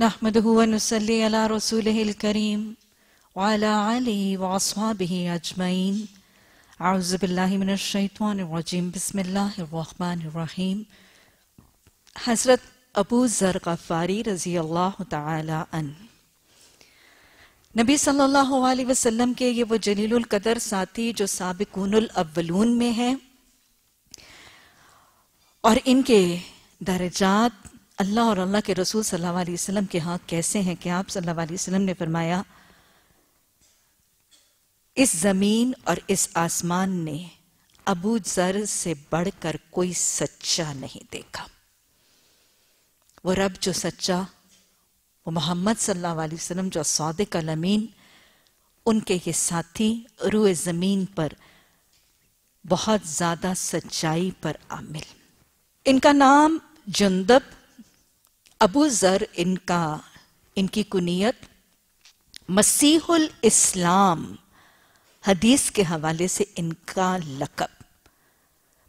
الشيطان الرجيم بسم الله الرحمن الرحيم حضرت हज़रत अबू غفاري رضي الله تعالى तन नबी सल्लल्लाहु अलैहि वसल्लम के ये वो जलील कदर साथी जो साबिकूनुल अव्वलून में हैं और इनके दर्जात अल्लाह और अल्लाह के रसूल सल्लल्लाहु अलैहि वसल्लम के हाँ कैसे हैं कि आप सल्लल्लाहु अलैहि वसल्लम ने फरमाया इस ज़मीन और इस आसमान ने अबू जर से बढ़कर कोई सच्चा नहीं देखा वो रब जो सच्चा वो मोहम्मद सल्लल्लाहु अलैहि वसल्लम जो सौदिक अलमीन उनके ये साथी रूए ज़मीन पर बहुत ज़्यादा सच्चाई पर आमिल इनका नाम जुंदब अबू ज़र इनका इनकी कुनीत मसीहुल इस्लाम हदीस के हवाले से इनका लकब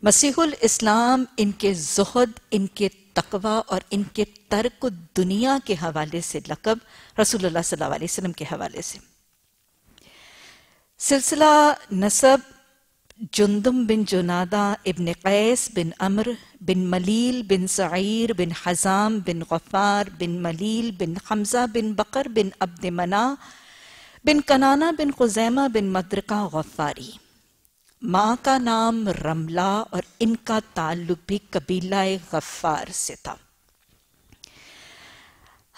मसीहुल इस्लाम इनके जहद इनके तकवा और इनके तर्क दुनिया के हवाले से लकब रसूलुल्लाह सल्लल्लाहु अलैहि वसल्लम के हवाले से सिलसिला नसब जुंदम बिन जुनादा इबन कैस बिन अमर बिन मलील बिन सईर बिन हज़ाम बिन गफ़ार बिन मलील बिन हमज़ा बिन बकर बिन अब्द मना बिन कनाना बिन खुजैमा बिन मदरका गफ़ारी माँ का नाम रमला और इनका ताल्लुक भी कबीला गफ़ार से था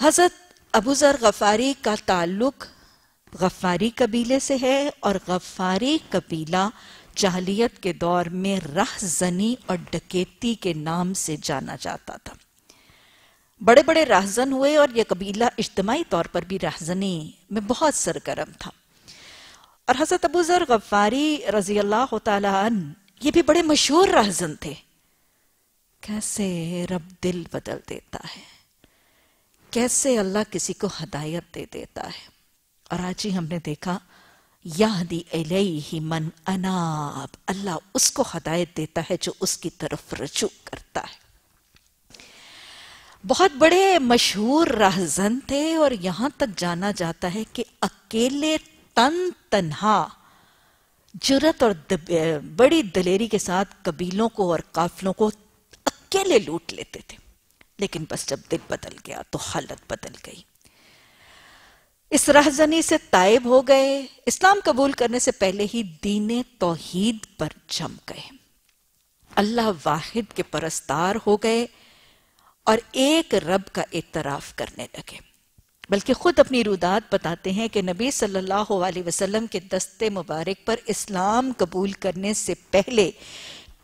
हज़रत अबूज़र गफ़ारी का ताल्लुक गफ़ारी कबीले से है और गफ़ारी कबीला जाहलीत के दौर में राहजनी और डकेती के नाम से जाना जाता था बड़े बड़े राहजन हुए और यह कबीला इज्तमाही तौर पर भी राहजनी में बहुत सरगर्म था और हजरत अबूजर जर गफ्फारी रजी अल्लाह तन ये भी बड़े मशहूर राहजन थे कैसे रब दिल बदल देता है कैसे अल्लाह किसी को हदायत दे देता है और आज ही हमने देखा यादी अलैहि मन अनाब अल्लाह उसको हदायत देता है जो उसकी तरफ रजू करता है बहुत बड़े मशहूर राहजन थे और यहां तक जाना जाता है कि अकेले तन तन्हा जुरत और बड़ी दलेरी के साथ कबीलों को और काफलों को अकेले लूट लेते थे लेकिन बस जब दिल बदल गया तो हालत बदल गई इस रहजनी से तायब हो गए इस्लाम कबूल करने से पहले ही दीन तोहीद पर जम गए अल्लाह वाहिद के परस्तार हो गए और एक रब का इतराफ करने लगे बल्कि खुद अपनी रुदात बताते हैं कि नबी सल्लल्लाहु अलैहि वसल्लम के दस्ते मुबारक पर इस्लाम कबूल करने से पहले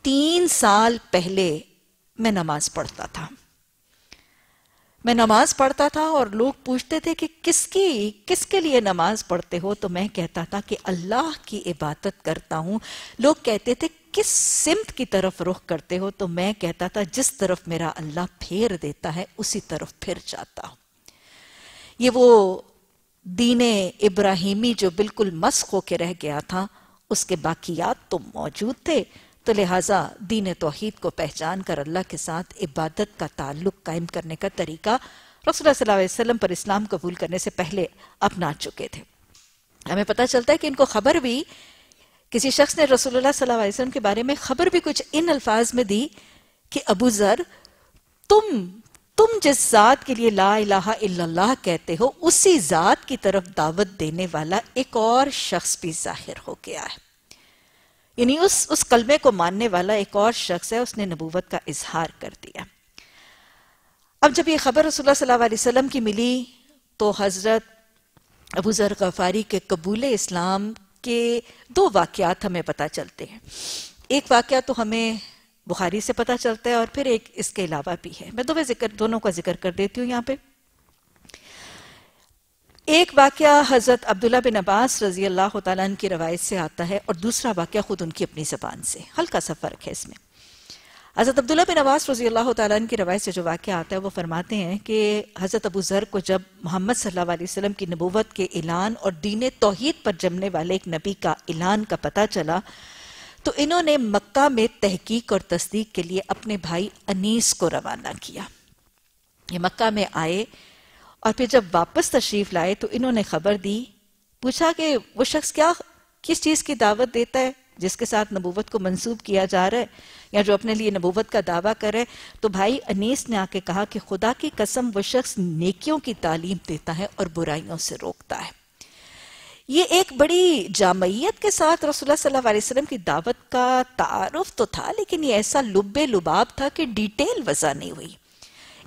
तीन साल पहले मैं नमाज पढ़ता था मैं नमाज पढ़ता था और लोग पूछते थे कि किसकी किसके लिए नमाज पढ़ते हो तो मैं कहता था कि अल्लाह की इबादत करता हूं लोग कहते थे किस सिमत की तरफ रुख करते हो तो मैं कहता था जिस तरफ मेरा अल्लाह फेर देता है उसी तरफ फिर जाता हूं ये वो दीन इब्राहिमी जो बिल्कुल मस्क होके रह गया था उसके बाकियात तो मौजूद थे तो लिहाजा दीन तोहहीद को पहचान कर अल्लाह के साथ इबादत का ताल्लुक कायम करने का तरीका रसोल्ला पर इस्लाम कबूल करने से पहले अपना चुके थे हमें पता चलता है कि इनको खबर भी किसी शख्स ने रसोल्ला के बारे में खबर भी कुछ इन अल्फाज में दी कि अबू जर तुम तुम जिस जात के लिए ला इलाहा कहते हो उसी जात की तरफ दावत देने वाला एक और शख्स भी जाहिर हो गया है यानी उस उस कलमे को मानने वाला एक और शख्स है उसने नबूवत का इजहार कर दिया अब जब ये खबर रसोल्ला सल्लल्लाहु अलैहि वसल्लम की मिली तो हज़रत अबू ज़र गफ़ारी के कबूल इस्लाम के दो वाक़ात हमें पता चलते हैं एक वाक़ तो हमें बुखारी से पता चलता है और फिर एक इसके अलावा भी है मैं दो जिक्र दोनों का जिक्र कर देती हूँ यहाँ पे एक वाक्य हज़रत अब्दुल्ला बिन अब्बास रजी अल्लाह तन की रवायत से आता है और दूसरा वाक्य ख़ुद उनकी अपनी ज़बान से हल्का सा फ़र्क है इसमें हज़रत अब्दुल्ला बिन अब्बास रजी अल्लाह तन की रवायत से जो वाक्य आता है वो फरमाते हैं कि हज़रत अबू ज़र को जब मोहम्मद सल्ला की नबूवत के ऐलान और दीन तोहद पर जमने वाले एक नबी का ऐलान का पता चला तो इन्होंने मक्का में तहकीक और तस्दीक के लिए अपने भाई अनीस को रवाना किया ये मक्का में आए और फिर जब वापस तशरीफ लाए तो इन्होंने खबर दी पूछा कि वो शख्स क्या किस चीज़ की दावत देता है जिसके साथ नबूवत को मंसूब किया जा रहा है या जो अपने लिए नबूवत का दावा कर रहा है तो भाई अनीस ने आके कहा कि खुदा की कसम वो शख्स नेकियों की तालीम देता है और बुराइयों से रोकता है ये एक बड़ी जामयत के साथ रसोल्ला सल्लल्लाहु अलैहि वसल्लम की दावत का तारफ तो था लेकिन ये ऐसा लुब्बे लुबाब था कि डिटेल वजह नहीं हुई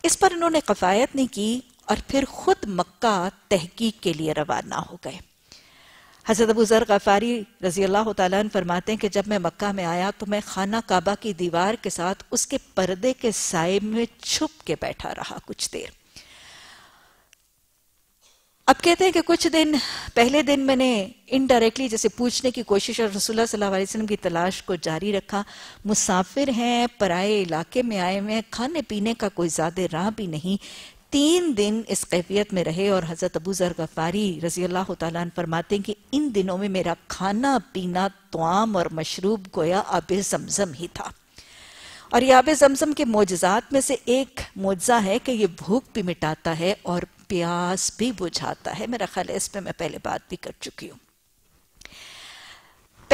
इस पर उन्होंने कफायत नहीं की और फिर खुद मक्का तहकीक के लिए रवाना हो गए हज़रत अबू ज़र गफ़ारी रज़ी अल्लाह तन फरमाते हैं कि जब मैं मक्का में आया तो मैं खाना काबा की दीवार के साथ उसके पर्दे के साय में छुप के बैठा रहा कुछ देर अब कहते हैं कि कुछ दिन पहले दिन मैंने इनडायरेक्टली जैसे पूछने की कोशिश और रसुल्ला सल्लल्लाहु अलैहि वसल्लम की तलाश को जारी रखा मुसाफिर हैं पराए इलाके में आए हुए हैं खाने पीने का कोई ज़्यादा राह भी नहीं तीन दिन इस कैफियत में रहे और हज़रत अबू ज़र गफ़ारी रजी अल्लाह तन फरमाते कि इन दिनों में मेरा खाना पीना तोम और मशरूब गोया आब जमजम ही था और यह आब जमजम के मोजात में से एक मोजा है कि ये भूख भी मिटाता है और प्यास भी बुझाता है मेरा ख्याल है इस पर मैं पहले बात भी कर चुकी हूँ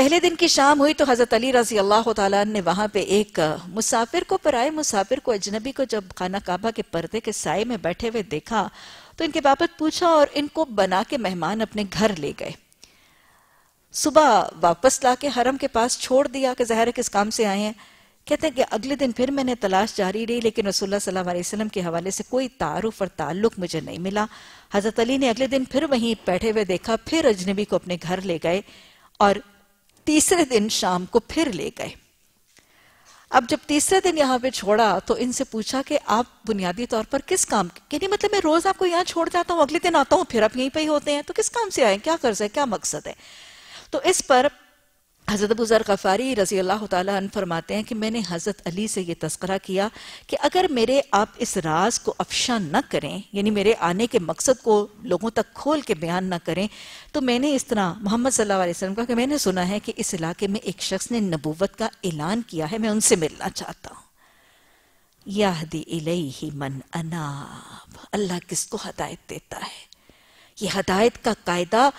पहले दिन की शाम हुई तो हज़रत अली रजी अल्लाह तला ने वहाँ पे एक मुसाफिर को पराए मुसाफिर को अजनबी को जब खाना काबा के पर्दे के साय में बैठे हुए देखा तो इनके बाबत पूछा और इनको बना के मेहमान अपने घर ले गए सुबह वापस ला हरम के पास छोड़ दिया कि जहर किस काम से आए हैं कहते हैं कि अगले दिन फिर मैंने तलाश जारी रही लेकिन रसोल्ला सल्लल्लाहु अलैहि वसल्लम के हवाले से कोई तारुफ और ताल्लुक मुझे नहीं मिला हज़रत अली ने अगले दिन फिर वहीं बैठे हुए देखा फिर अजनबी को अपने घर ले गए और तीसरे दिन शाम को फिर ले गए अब जब तीसरे दिन यहां पे छोड़ा तो इनसे पूछा कि आप बुनियादी तौर पर किस काम नहीं मतलब मैं रोज आपको यहां छोड़ जाता हूं अगले दिन आता हूं फिर आप यहीं पर ही होते हैं तो किस काम से आए क्या कर्ज है क्या मकसद है तो इस पर हज़रत अबूज़र गफ़ारी रज़ी अल्लाह तन फरमाते हैं कि मैंने हज़रत अली से यह तस्करा किया कि अगर मेरे आप इस राज को अफशा न करें यानी मेरे आने के मकसद को लोगों तक खोल के बयान न करें तो मैंने इस तरह मोहम्मद सल्लल्लाहु अलैहि वसल्लम का कि मैंने सुना है कि इस इलाके में एक शख्स ने नबूवत का ऐलान किया है मैं उनसे मिलना चाहता हूँ याहदी इलही मन अनाब अल्लाह किसको हदायत देता है ये हदायत का कायदा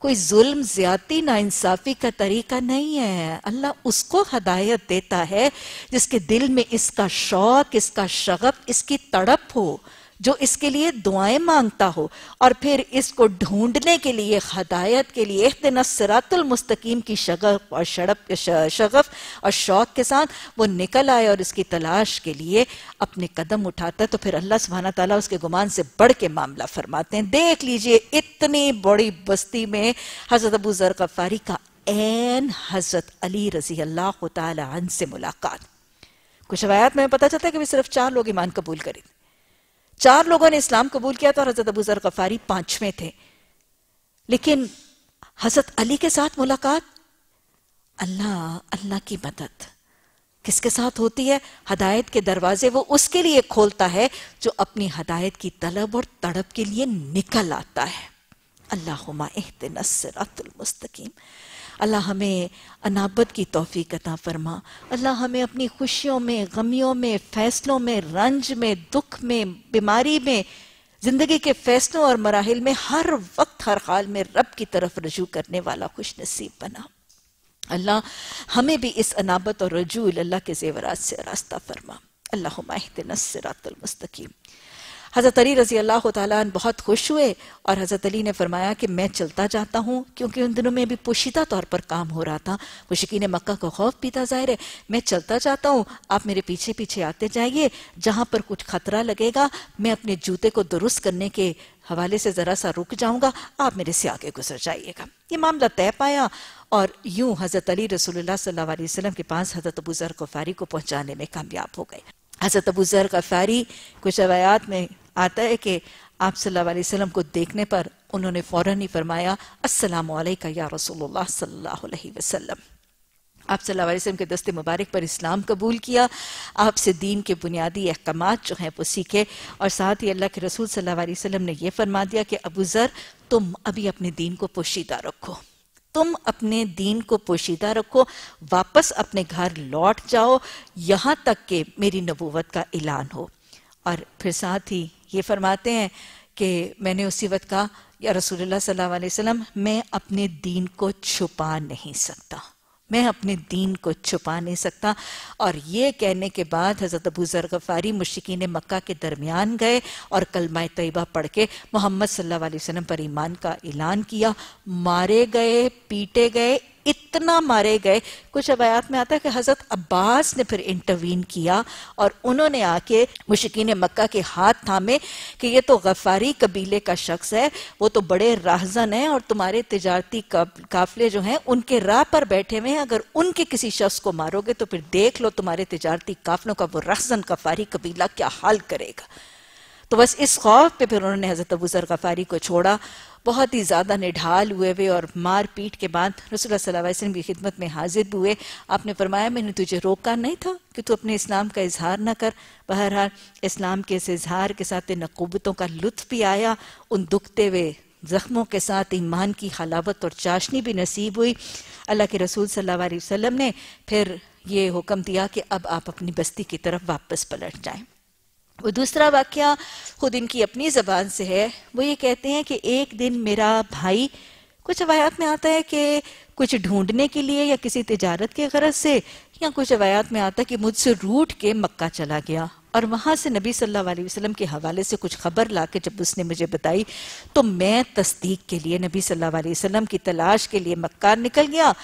कोई जुल्म ज्यादा ना इंसाफी का तरीका नहीं है अल्लाह उसको हदायत देता है जिसके दिल में इसका शौक इसका शगफ इसकी तड़प हो जो इसके लिए दुआएं मांगता हो और फिर इसको ढूंढने के लिए हदायत के लिए एक दिन सरातुल मुस्तकीम की शगफ और शड़प शगफ और शौक के साथ वो निकल आए और इसकी तलाश के लिए अपने कदम उठाता है तो फिर अल्लाह सुबहाना तला उसके गुमान से बढ़ के मामला फरमाते हैं देख लीजिए इतनी बड़ी बस्ती में हजरत अबू जर गफारी का एन हजरत अली रजी अल्लाह तन से मुलाकात कुछ रवायात में पता चलता है कि सिर्फ चार लोग ईमान कबूल करें चार लोगों ने इस्लाम कबूल किया था और हजरत अबू जर गफारी पांचवें थे लेकिन हजरत अली के साथ मुलाकात अल्लाह अल्लाह की मदद किसके साथ होती है हदायत के दरवाजे वो उसके लिए खोलता है जो अपनी हदायत की तलब और तड़प के लिए निकल आता है अल्लाह मस्तकीम अल्लाह हमें अनाबत की तोफ़ी कता फरमा अल्लाह हमें अपनी खुशियों में गमियों में फ़ैसलों में रंज में दुख में बीमारी में ज़िंदगी के फ़ैसलों और मराहल में हर वक्त हर हाल में रब की तरफ रजू करने वाला खुश नसीब बना अल्लाह हमें भी इस अनाबत और रजू अल्लाह के जेवरात से रास्ता फरमा अल्लाह मुस्तकीम हज़रत अली रज़ी अल्लाह तन बहुत खुश हुए और हज़रत अली ने फरमाया कि मैं चलता जाता हूँ क्योंकि उन दिनों में भी पोशीदा तौर पर काम हो रहा था मुशिकीन मक्का का खौफ भी था ज़ाहिर है मैं चलता जाता हूँ आप मेरे पीछे पीछे आते जाइए जहाँ पर कुछ खतरा लगेगा मैं अपने जूते को दुरुस्त करने के हवाले से ज़रा सा रुक जाऊँगा आप मेरे से आगे गुजर जाइएगा ये मामला तय पाया और यूं हज़रत अली रसूलुल्लाह सल्लल्लाहु अलैहि वसल्लम के पास हज़रत अबू ज़र गफ़ारी को पहुँचाने में कामयाब हो गए हज़रत अबू ज़र गफ़ारी कुछ रवायात में आता है कि आप सल्लल्लाहु को देखने पर उन्होंने फ़ौरन ही फरमाया अस्सलाम या रसूलुल्लाह सल्लल्लाहु वसल्लम आप सल्लल्लाहु के दस्ते मुबारक पर इस्लाम कबूल किया आपसे दीन के बुनियादी अहकाम जो हैं वो सीखे और साथ ही अल्लाह के रसूल सल्लल्लाहु ने यह फरमा दिया कि अबू ज़र तुम अभी अपने दीन को पोशीदा रखो तुम अपने दीन को पोशीदा रखो वापस अपने घर लौट जाओ यहाँ तक के मेरी नबूवत का ऐलान हो और फिर साथ ही ये फरमाते हैं कि मैंने उसी वक्त कहा या रसूल सल्लल्लाहु अलैहि वसल्लम मैं अपने दीन को छुपा नहीं सकता मैं अपने दीन को छुपा नहीं सकता और ये कहने के बाद हज़रत अबू ज़र गफ़ारी मुशिकिन मक्का के दरमियान गए और कलमा तयबा पढ़ के मोहम्मद सल्लल्लाहु अलैहि वसल्लम पर ईमान का ऐलान किया मारे गए पीटे गए इतना मारे गए कुछ अबायात में आता है कि हजरत अब्बास ने फिर इंटरवीन किया और उन्होंने आके मुशिकीन मक्का के हाथ थामे कि ये तो गफारी कबीले का शख्स है वो तो बड़े राहजन हैं और तुम्हारे तजारती काफले जो हैं उनके राह पर बैठे हुए हैं अगर उनके किसी शख्स को मारोगे तो फिर देख लो तुम्हारे तजारती काफलों का वो राहजन गफारी कबीला क्या हाल करेगा तो बस इस खौफ पे फिर उन्होंने हजरत अबूजर गफारी को छोड़ा बहुत ही ज़्यादा निढाल हुए हुए और मार पीट के बाद रसोल्ला वसलम की खिदमत में हाजिर हुए आपने फरमाया मैंने तुझे रोका नहीं था कि तू अपने इस्लाम का इजहार ना कर बहरहाल इस्लाम के इस इजहार के साथ इन नकूबतों का लुत्फ भी आया उन दुखते हुए जख्मों के साथ ईमान की हलावत और चाशनी भी नसीब हुई अल्लाह के रसूल सल्लल्लाहु अलैहि वसल्लम ने फिर ये हुक्म दिया कि अब आप अपनी बस्ती की तरफ वापस पलट जाएं वो दूसरा वाक्य खुद इनकी अपनी ज़बान से है वो ये कहते हैं कि एक दिन मेरा भाई कुछ रवायात में आता है कि कुछ ढूंढने के लिए या किसी तजारत के गरज से या कुछ रवायात में आता है कि मुझसे रूठ के मक्का चला गया और वहाँ से नबी सल्लल्लाहु अलैहि वसल्लम के हवाले से कुछ खबर ला के जब उसने मुझे बताई तो मैं तस्दीक के लिए नबी सल्लल्लाहु अलैहि वसल्लम की तलाश के लिए मक्का निकल गया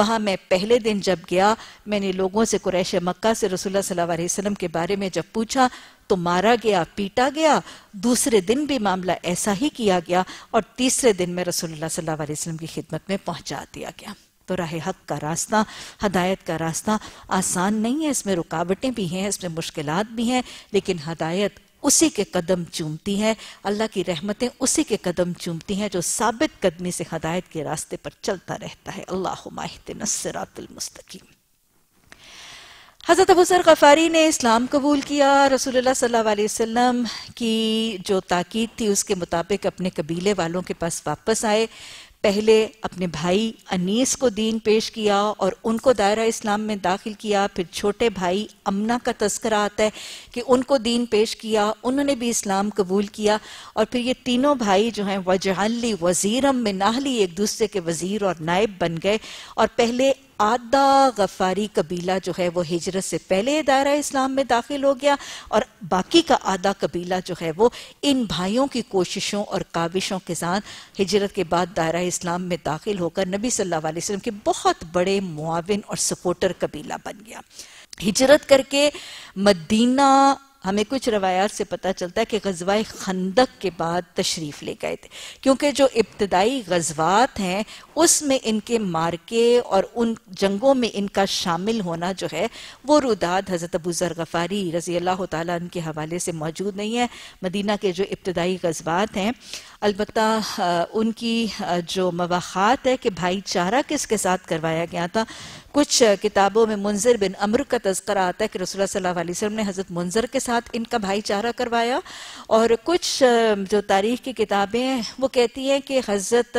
वहाँ मैं पहले दिन जब गया मैंने लोगों से कुरैश मक्का से रसोल्ला सल्लल्लाहु अलैहि वसल्लम के बारे में जब पूछा तो मारा गया पीटा गया दूसरे दिन भी मामला ऐसा ही किया गया और तीसरे दिन में रसोल्ला सल्लल्लाहु अलैहि वसल्लम की खिदमत में पहुँचा दिया गया तो राह हक का रास्ता हदायत का रास्ता आसान नहीं है इसमें रुकावटें भी हैं इसमें मुश्किल भी हैं लेकिन हदायत उसी के कदम चूमती है अल्लाह की रहमतें उसी के कदम चूमती हैं जो साबित कदमी से हदायत के रास्ते पर चलता रहता है अल्लाह नसरातमस्तकीम हज़रत अबूसर गफ़ारी ने इस्लाम कबूल किया रसूलुल्लाह सल्लल्लाहु अलैहि वसल्लम की जो ताकीद थी उसके मुताबिक अपने कबीले वालों के पास वापस आए पहले अपने भाई अनीस को दीन पेश किया और उनको दायरा इस्लाम में दाखिल किया फिर छोटे भाई अमना का तस्करा आता है कि उनको दीन पेश किया उन्होंने भी इस्लाम कबूल किया और फिर ये तीनों भाई जो हैं वजहली वजीरम में नाहली एक दूसरे के वजीर और नायब बन गए और पहले आधा गफारी कबीला जो है वो हिजरत से पहले दायरा इस्लाम में दाखिल हो गया और बाकी का आधा कबीला जो है वो इन भाइयों की कोशिशों और काविशों के साथ हिजरत के बाद दायरा इस्लाम में दाखिल होकर नबी सल्लल्लाहु अलैहि वसल्लम के बहुत बड़े मुआविन और सपोर्टर कबीला बन गया हिजरत करके मदीना हमें कुछ रवायात से पता चलता है कि गजवाए खंदक के बाद तशरीफ ले गए थे क्योंकि जो इब्तदाई गजवात हैं उसमें इनके मार्के और उन जंगों में इनका शामिल होना जो है वो रुदाद हज़रत अबू ज़र गफ़ारी रज़ी अल्लाह तन के हवाले से मौजूद नहीं है मदीना के जो इब्तदाई जज्बात हैं अलबत् उनकी जो मवाखात है कि भाईचारा किसके साथ करवाया गया था कुछ किताबों में मुंजर बिन अमर का तस्करा आता है कि रसोल्ला सल्लल्लाहु अलैहि वसल्लम ने हज़रत मुंजर के साथ इनका भाईचारा करवाया और कुछ जो तारीख़ की किताबें हैं वो कहती हैं कि हज़रत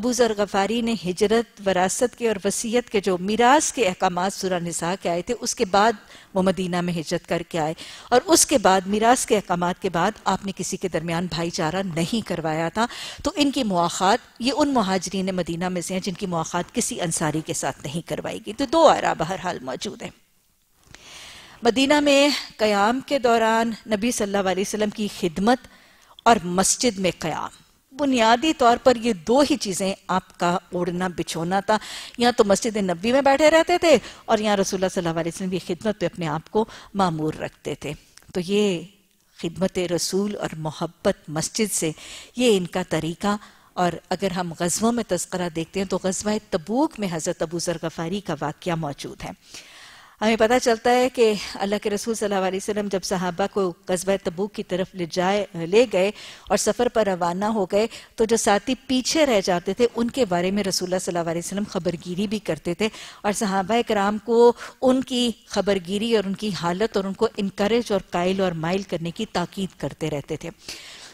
अबू ज़र गफ़ारी बुखारी ने हिजरत वरासत के और वसीयत के जो मीरास के अहकाम सुरा निसा के आए थे उसके बाद वो मदीना में हिजरत करके आए और उसके बाद मीरास के अहकाम के बाद आपने किसी के दरमियान भाईचारा नहीं करवाया था तो इनकी मुआत ये उन महाजरीन मदीना में से हैं जिनकी मुआत किसी अंसारी के साथ नहीं करवाई गई तो दो आरा बहरहाल मौजूद हैं मदीना में क्याम के दौरान नबी सल्लल्लाहु वसम की खिदमत और मस्जिद में क्याम बुनियादी तौर पर ये दो ही चीज़ें आपका ओढ़ना बिछोना था या तो मस्जिद नबी में बैठे रहते थे और यहाँ रसूल सल्ला की खिदमत पे अपने आप को मामूर रखते थे तो ये खिदमत रसूल और मोहब्बत मस्जिद से ये इनका तरीका और अगर हम गज़ों में तस्करा देखते हैं तो गजवा तबूक में हज़रत अबू गफ़ारी का वाक़ मौजूद है हमें पता चलता है कि अल्लाह के रसूल सल्लल्लाहु जब सहाबा को कस्बा तबू की तरफ ले जाए ले गए और सफ़र पर रवाना हो गए तो जो साथी पीछे रह जाते थे उनके बारे में रसूल सल्लल्लाहु अलैहि वसल्लम खबरगिरी भी करते थे और सहाबा कराम को उनकी खबरगिरी और उनकी हालत और उनको इनक्रेज और कायल और माइल करने की ताकीद करते रहते थे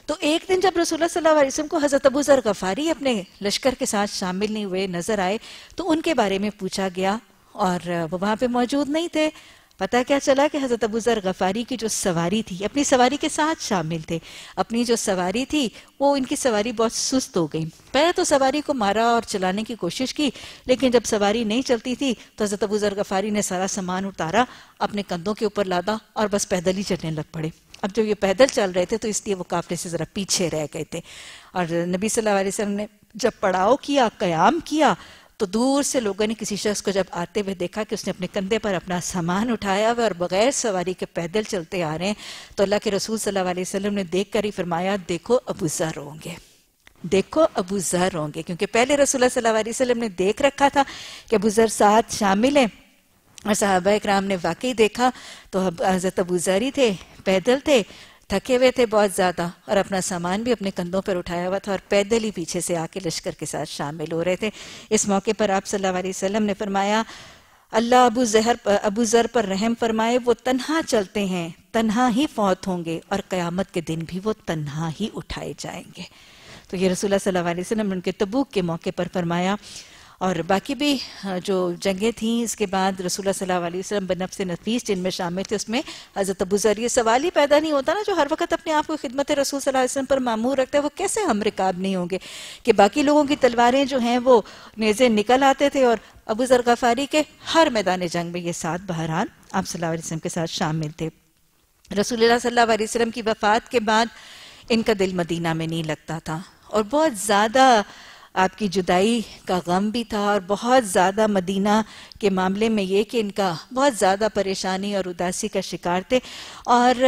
तो एक दिन जब रसूल सल्लल्लाहु अलैहि वसल्लम को हज़रत अबू ज़र गफ़ारी अपने लश्कर के साथ शामिल नहीं हुए नज़र आए तो उनके बारे में पूछा गया और वो वहाँ पे मौजूद नहीं थे पता क्या चला कि हज़रत अबू ज़र गफ़ारी की जो सवारी थी अपनी सवारी के साथ शामिल थे अपनी जो सवारी थी वो इनकी सवारी बहुत सुस्त हो गई पहले तो सवारी को मारा और चलाने की कोशिश की लेकिन जब सवारी नहीं चलती थी तो हज़रत अबू ज़र गफ़ारी ने सारा सामान उतारा अपने कंधों के ऊपर लादा और बस पैदल ही चलने लग पड़े अब जब ये पैदल चल रहे थे तो इसलिए वो काफले से ज़रा पीछे रह गए थे और नबी सल्लल्लाहु अलैहि वसल्लम ने जब पड़ाव किया कयाम किया तो दूर से लोगों ने किसी शख्स को जब आते हुए देखा कि उसने अपने कंधे पर अपना सामान उठाया हुआ और बगैर सवारी के पैदल चलते आ रहे हैं तो अल्लाह के रसूल सल्लल्लाहु अलैहि वसल्लम ने देख कर ही फरमाया देखो अबू जर होंगे देखो अबू जर होंगे क्योंकि पहले रसूल सल्लल्लाहु अलैहि वसल्लम ने देख रखा था कि अबू जर साथ शामिल हैं और साहबा कराम ने वाकई देखा तो हजरत अबू जर ही थे पैदल थे थके हुए थे बहुत ज़्यादा और अपना सामान भी अपने कंधों पर उठाया हुआ था और पैदल ही पीछे से आके लश्कर के साथ शामिल हो रहे थे इस मौके पर आप सल्लल्लाहु अलैहि वसल्लम ने फरमाया अल्लाह अबू जहर अबू जर पर रहम फरमाए वो तन्हा चलते हैं तन्हा ही फौत होंगे और क़यामत के दिन भी वो तन्हा ही उठाए जाएंगे तो ये रसुल्ला सल्लल्लाहु अलैहि वसल्लम ने उनके तबूक के मौके पर फरमाया और बाकी भी जो जंगें थीं इसके बाद रसूल सल्लल्लाहु अलैहि वसल्लम से नफीस जिनमें शामिल थे उसमें हज़रत अबूज़र ये सवाल ही पैदा नहीं होता ना जो हर वक्त अपने आप को खिदमत रसूल सल्लल्लाहु अलैहि वसल्लम पर मामूर रखता है वो कैसे हम रिकाब नहीं होंगे कि बाकी लोगों की तलवारें जो हैं वो नेज़े निकल आते थे और अबू ज़र गफ़ारी के हर मैदान जंग में ये साथ बहरान आप सल्लल्लाहु अलैहि वसल्लम के साथ शामिल थे रसूल सल्लल्लाहु अलैहि वसल्लम की वफ़ात के बाद इनका दिल मदीना में नहीं लगता था और बहुत ज़्यादा आपकी जुदाई का गम भी था और बहुत ज़्यादा मदीना के मामले में ये कि इनका बहुत ज़्यादा परेशानी और उदासी का शिकार थे और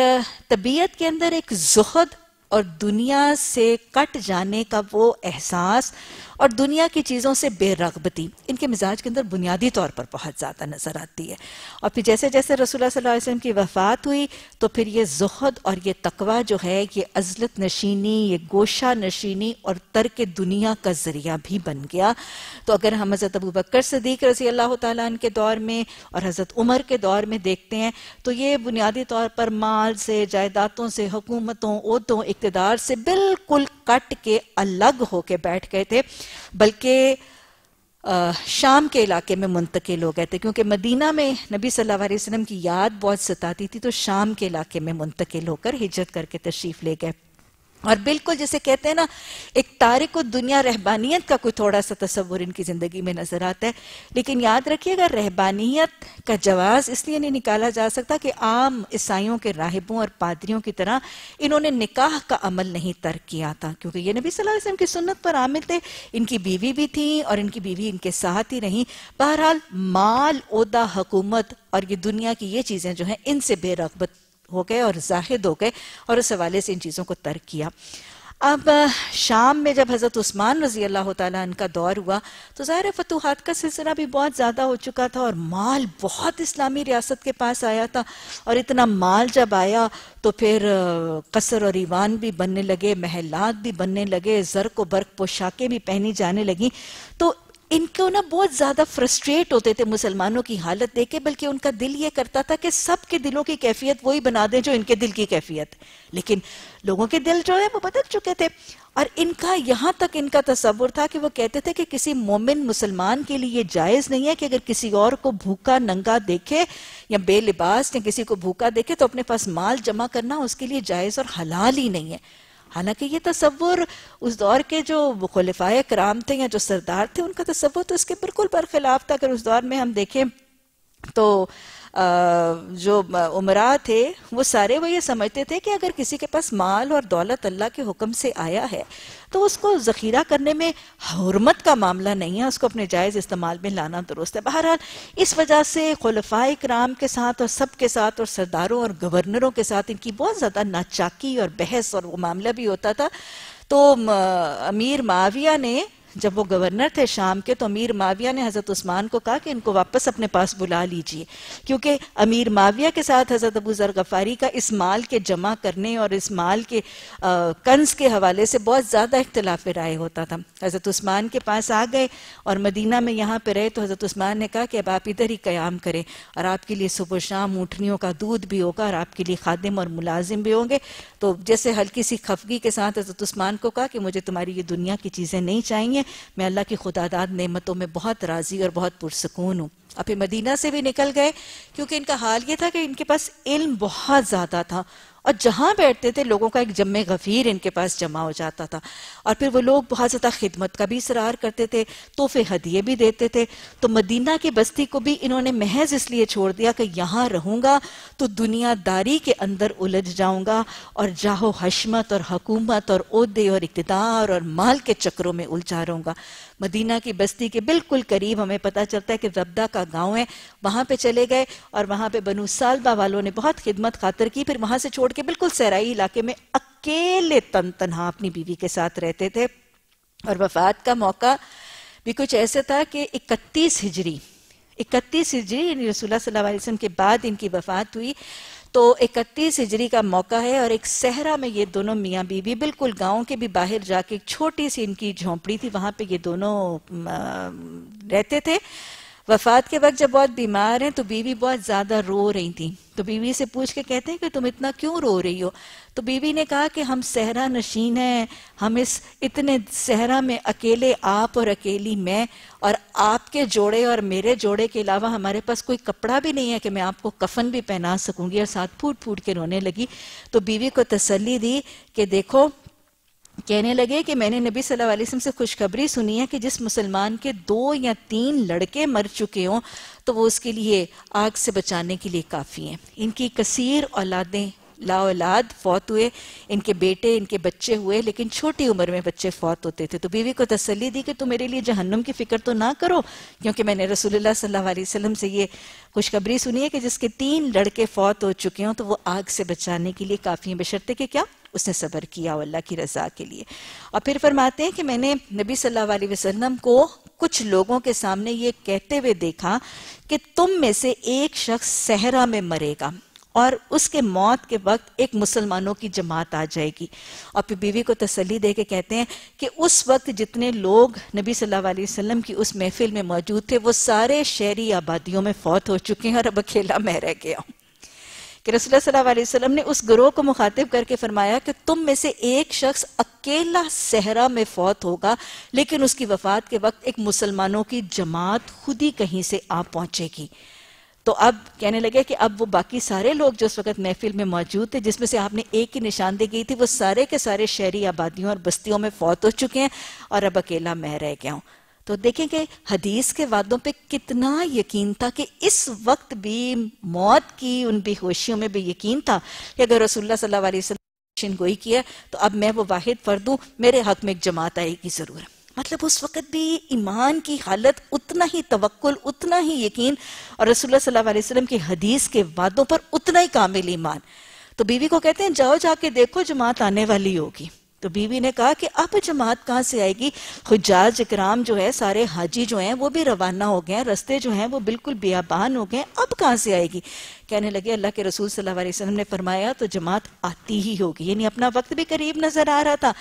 तबीयत के अंदर एक जहद और दुनिया से कट जाने का वो एहसास और दुनिया की चीज़ों से बेरगबती इनके मिजाज के अंदर बुनियादी तौर पर बहुत ज़्यादा नज़र आती है और फिर जैसे जैसे रसूल सल्लल्लाहु की वफ़ात हुई तो फिर ये जहद और ये तकवा जो है ये अजलत नशीनी ये गोशा नशीनी और तर्क दुनिया का ज़रिया भी बन गया तो अगर हम हज़रत अबू बकर सदीक रसी अल्लाह तन के दौर में और हज़रत उमर के दौर में देखते हैं तो ये बुनियादी तौर पर माल से जायदादों से हुकूमतों ओतों इकतदार से बिल्कुल कट के अलग होके बैठ गए थे बल्कि शाम के इलाके में मुंतकिल हो गए थे क्योंकि मदीना में नबी सल्लल्लाहु अलैहि वसल्लम की याद बहुत सताती थी तो शाम के इलाके में मुंतकिल होकर हिजरत करके तशरीफ़ ले गए और बिल्कुल जैसे कहते हैं ना एक तारिक दुनिया रहबानियत का कोई थोड़ा सा तस्वुर इनकी ज़िंदगी में नज़र आता है लेकिन याद रखिएगा रहबानियत का जवाब इसलिए नहीं निकाला जा सकता कि आम ईसाइयों के राहिबों और पादरियों की तरह इन्होंने निकाह का अमल नहीं तर्क किया था क्योंकि ये नबी सल्लल्लाहु की सुन्नत पर आमिल थे इनकी बीवी भी थी और इनकी बीवी इनके साथ ही रही बहरहाल माल उदा हकूमत और ये दुनिया की ये चीज़ें जो है इनसे बेरगबत हो गए और जाहिद हो गए और उस हवाले से इन चीज़ों को तर्क किया अब शाम में जब हज़रत उस्मान रजी अल्लाह तन का दौर हुआ तो ज़ाहिर फतूहत का सिलसिला भी बहुत ज़्यादा हो चुका था और माल बहुत इस्लामी रियासत के पास आया था और इतना माल जब आया तो फिर कसर और ईवान भी बनने लगे महलात भी बनने लगे ज़र को बर्क पोशाकें भी पहनी जाने लगी तो इनको ना बहुत ज्यादा फ्रस्ट्रेट होते थे मुसलमानों की हालत देखे बल्कि उनका दिल ये करता था कि सबके दिलों की कैफियत वही बना दें जो इनके दिल की कैफियत लेकिन लोगों के दिल जो है वो बदल चुके थे और इनका यहां तक इनका तस्वुर था कि वो कहते थे कि किसी मोमिन मुसलमान के लिए जायज़ नहीं है कि अगर किसी और को भूखा नंगा देखे या बेलिबास या किसी को भूखा देखे तो अपने पास माल जमा करना उसके लिए जायज़ और हलाल ही नहीं है हालांकि ये तस्वुर उस दौर के जो खलिफा कराम थे या जो सरदार थे उनका तस्वुर तो इसके बिल्कुल बरखिलाफ था अगर उस दौर में हम देखें तो जो उमरा थे वो सारे वो ये समझते थे कि अगर किसी के पास माल और दौलत अल्लाह के हुक्म से आया है तो उसको ज़ख़ीरा करने में हरमत का मामला नहीं है उसको अपने जायज़ इस्तेमाल में लाना दुरुस्त है बहरहाल इस वजह से खुलफा कराम के साथ और सब के साथ और सरदारों और गवर्नरों के साथ इनकी बहुत ज़्यादा नाचाकी और बहस और वो मामला भी होता था तो अमीर माविया ने जब वो गवर्नर थे शाम के तो अमीर माविया ने हज़रत उस्मान को कहा कि इनको वापस अपने पास बुला लीजिए क्योंकि अमीर माविया के साथ हज़रत अबू ज़र गफ़ारी का इस माल के जमा करने और इस माल के आ, कंस के हवाले से बहुत ज़्यादा इख्तलाफ राय होता था हज़रत उस्मान के पास आ गए और मदीना में यहाँ पर रहे तो हज़रत उस्मान ने कहा कि अब आप इधर ही क्याम करें और आपके लिए सुबह शाम ऊँटनियों का दूध भी होगा और आपके लिए खादिम और मुलाजिम भी होंगे तो जैसे हल्की सी खफगी के साथ हज़रत उस्मान को कहा कि मुझे तुम्हारी ये दुनिया की चीज़ें नहीं चाहिए मैं अल्लाह की खुदादाद नेमतों में बहुत राज़ी और बहुत पुरसकून हूँ अब मदीना से भी निकल गए क्योंकि इनका हाल ये था कि इनके पास इल्म बहुत ज़्यादा था और जहां बैठते थे लोगों का एक जमे गफीर इनके पास जमा हो जाता था और फिर वो लोग बहुत ज़्यादा खिदमत का भी इसरार करते थे तोहफे हदिये भी देते थे तो मदीना की बस्ती को भी इन्होंने महज इसलिए छोड़ दिया कि यहां रहूंगा तो दुनियादारी के अंदर उलझ जाऊंगा और जाहो हशमत और हकूमत और अहदे और इकतदार और माल के चक्रों में उलझा रहूंगा मदीना की बस्ती के बिल्कुल करीब हमें पता चलता है कि रब्दा का गाँव है वहाँ पे चले गए और वहाँ पे बनू सालबा वालों ने बहुत खिदमत खातर की फिर वहां से छोड़ के बिल्कुल सराई इलाके में अकेले तन तनहा अपनी बीवी के साथ रहते थे और वफात का मौका भी कुछ ऐसे था कि इकतीस हिजरी इकतीस हिजरी रसुल्ला सल्लल्लाहु अलैहि वसल्लम के बाद इनकी वफात हुई तो इकतीस हिजरी का मौका है और एक सहरा में ये दोनों मियाँ बीवी बिल्कुल गाँव के भी बाहर जाके एक छोटी सी इनकी झोंपड़ी थी वहाँ पे ये दोनों रहते थे वफात के वक्त जब बहुत बीमार हैं तो बीवी बहुत ज़्यादा रो रही थी तो बीवी से पूछ के कहते हैं कि तुम इतना क्यों रो रही हो तो बीवी ने कहा कि हम सहरा नशीन हैं हम इस इतने सहरा में अकेले आप और अकेली मैं और आपके जोड़े और मेरे जोड़े के अलावा हमारे पास कोई कपड़ा भी नहीं है कि मैं आपको कफन भी पहना सकूंगी और साथ फूट फूट के रोने लगी तो बीवी को तसली दी कि देखो कहने लगे कि मैंने नबी सल्लल्लाहु अलैहि वसल्लम से खुशखबरी सुनी है कि जिस मुसलमान के दो या तीन लड़के मर चुके हों तो वो उसके लिए आग से बचाने के लिए काफ़ी हैं इनकी कसीर औलादें ला औलाद फौत हुए इनके बेटे इनके बच्चे हुए लेकिन छोटी उम्र में बच्चे फौत होते थे तो बीवी को तसली दी कि तुम मेरे लिए जहन्नम की फिक्र तो ना करो क्योंकि मैंने रसूलुल्लाह सल्लाम से ये खुशखबरी सुनी है कि जिसके तीन लड़के फौत हो चुके हों तो वो आग से बचाने के लिए काफ़ी हैं बशर्ते कि क्या उसने सब्र किया अल्लाह की रजा के लिए और फिर फरमाते हैं कि मैंने नबी सल्लल्लाहु अलैहि वसल्लम को कुछ लोगों के सामने ये कहते हुए देखा कि तुम में से एक शख्स सहरा में मरेगा और उसके मौत के वक्त एक मुसलमानों की जमात आ जाएगी और फिर बीवी को तसली दे के कहते हैं कि उस वक्त जितने लोग नबी सल्लल्लाहु अलैहि वसल्लम की उस महफिल में मौजूद थे वो सारे शहरी आबादियों में फौत हो चुके हैं और अब अकेला मैं रह गया हूँ कि रसोल्ला सल्लल्लाहु अलैहि वसल्लम ने उस गिरोह को मुखातिब करके फरमाया कि तुम में से एक शख्स अकेला सहरा में फौत होगा लेकिन उसकी वफात के वक्त एक मुसलमानों की जमात खुद ही कहीं से आ पहुंचेगी तो अब कहने लगे कि अब वो बाकी सारे लोग जो उस वक्त महफिल में मौजूद थे जिसमें से आपने एक ही निशानदेही थी वो सारे के सारे शहरी आबादियों और बस्तियों में फौत हो चुके हैं और अब अकेला मैं रह गया हूं तो देखेंगे हदीस के वादों पे कितना यकीन था कि इस वक्त भी मौत की उन बेहोशियों में भी यकीन था कि अगर रसुल्ला सल्लल्लाहु अलैहि वसल्लम गोई किया तो अब मैं वो वाहिद फर्द हूँ मेरे हक में एक जमात आएगी ज़रूर मतलब उस वक़्त भी ईमान की हालत उतना ही तवक्ल उतना ही यकीन और रसुल्लाम सल्लल्लाहु अलैहि वसल्लम की हदीस के वादों पर उतना ही कामिल ईमान तो बीवी को कहते हैं जाओ जाके देखो जमात आने वाली होगी तो बीवी ने कहा कि अब जमात कहाँ से आएगी हजाज इकराम जो है सारे हाजी जो हैं वो भी रवाना हो गए हैं रस्ते जो हैं वो बिल्कुल बियाबान हो गए अब कहाँ से आएगी कहने लगे अल्लाह के रसूल सल्लल्लाहु अलैहि वसल्लम ने फरमाया तो जमात आती ही होगी यानी अपना वक्त भी करीब नजर आ रहा था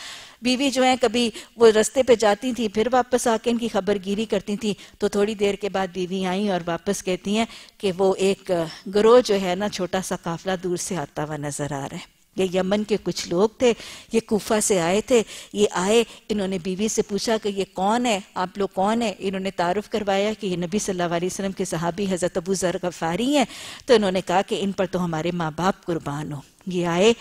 बीवी जो है कभी वो रस्ते पे जाती थी फिर वापस आके इनकी खबर गिरी करती थी तो थोड़ी देर के बाद बीवी आई और वापस कहती हैं कि वो एक ग्रोह जो है ना छोटा सा काफिला दूर से आता हुआ नजर आ रहा है ये यमन के कुछ लोग थे ये कोफा से आए थे ये आए इन्होंने बीवी से पूछा कि ये कौन है आप लोग कौन है इन्होंने तारुफ करवाया कि ये नबी सल्लल्लाहु अलैहि वसल्लम के सहाबी हज़रत अबू ज़र गफ़ारी हैं तो इन्होंने कहा कि इन पर तो हमारे माँ बाप कुर्बान हो ये आए